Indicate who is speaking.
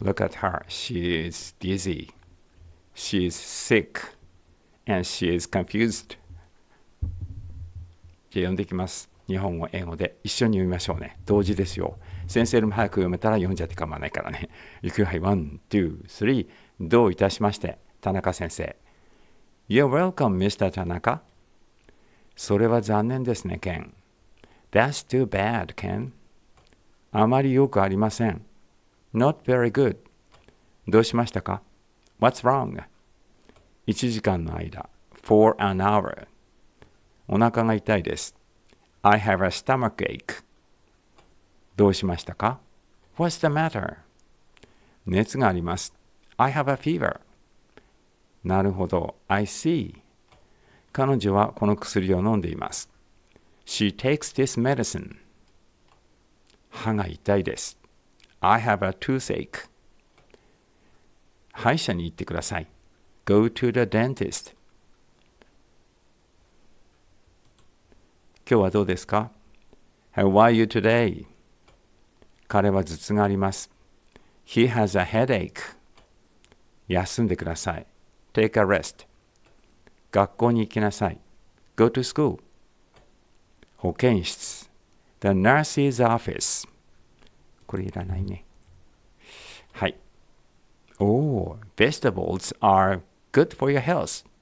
Speaker 1: Look at her. She is dizzy. She is sick. And she is confused. じゃ読んでいきます。日本語、英語で一緒に読みましょうね。同時ですよ。先生でも早く読めたら読んじゃって構わないからね。いくよ、はい、ワン、ツー、スリー。どういたしまして、田中先生。You're welcome, Mr. 田中。それは残念ですね、ケン。That's too bad, Ken. あまりよくありません。Not very good. どうしましたか ?What's wrong? 1時間の間。For an hour. お腹が痛いです。I have a stomach ache. どうしましたか ?What's the matter? 熱があります。I have a fever. なるほど。I see. 彼女はこの薬を飲んでいます。She takes this medicine. 歯が痛いです。I have a toothache. 歯医者に行ってください。Go to the dentist. 今日はどうですか ?How are you today? 彼は頭痛があります。He has a headache. 休んでください。Take a rest. 学校に行きなさい。Go to school. 保健室。The nurse's office. これいらないね。はい。お h vegetables are good for your health.